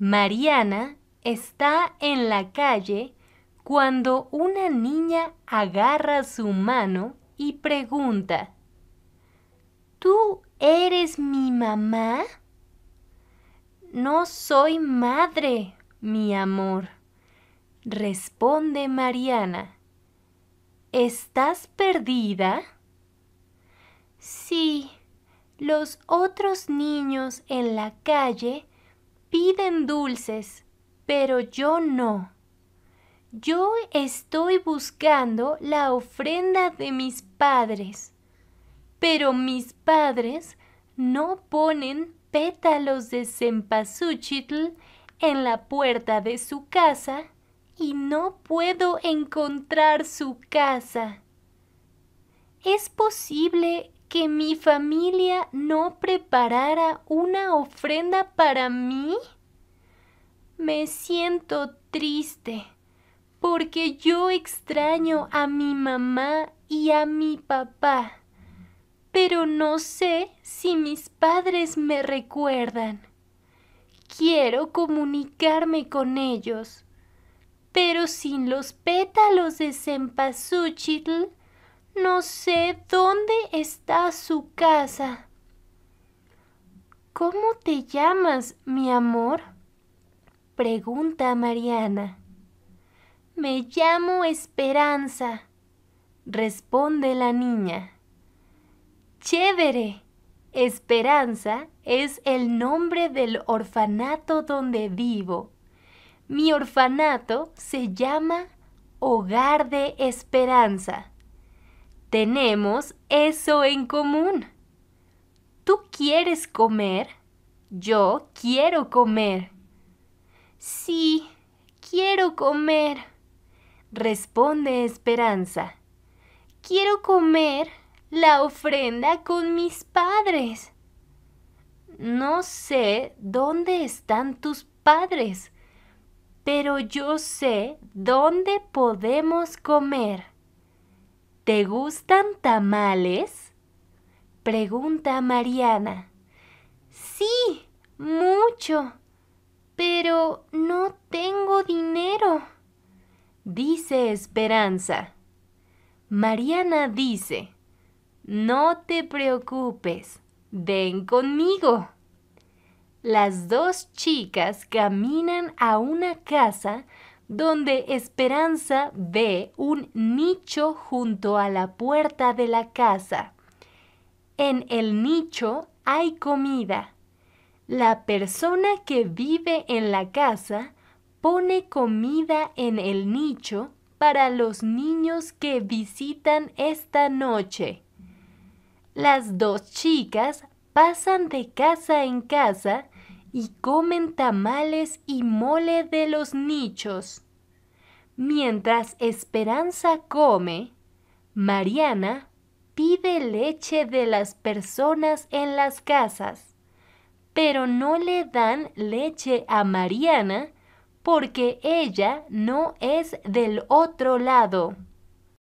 Mariana está en la calle cuando una niña agarra su mano y pregunta, ¿Tú eres mi mamá? No soy madre, mi amor, responde Mariana. ¿Estás perdida? Sí, los otros niños en la calle piden dulces, pero yo no. Yo estoy buscando la ofrenda de mis padres, pero mis padres no ponen pétalos de cempasúchitl en la puerta de su casa y no puedo encontrar su casa. ¿Es posible que mi familia no preparara una ofrenda para mí? Me siento triste porque yo extraño a mi mamá y a mi papá, pero no sé si mis padres me recuerdan. Quiero comunicarme con ellos, pero sin los pétalos de cempasúchil no sé dónde está su casa. ¿Cómo te llamas, mi amor? Pregunta Mariana. Me llamo Esperanza, responde la niña. Chévere. Esperanza es el nombre del orfanato donde vivo. Mi orfanato se llama Hogar de Esperanza tenemos eso en común. Tú quieres comer, yo quiero comer. Sí, quiero comer, responde Esperanza. Quiero comer la ofrenda con mis padres. No sé dónde están tus padres, pero yo sé dónde podemos comer. ¿Te gustan tamales? Pregunta Mariana. Sí, mucho, pero no tengo dinero, dice Esperanza. Mariana dice, no te preocupes, ven conmigo. Las dos chicas caminan a una casa donde Esperanza ve un nicho junto a la puerta de la casa. En el nicho hay comida. La persona que vive en la casa pone comida en el nicho para los niños que visitan esta noche. Las dos chicas pasan de casa en casa y comen tamales y mole de los nichos. Mientras Esperanza come, Mariana pide leche de las personas en las casas, pero no le dan leche a Mariana porque ella no es del otro lado.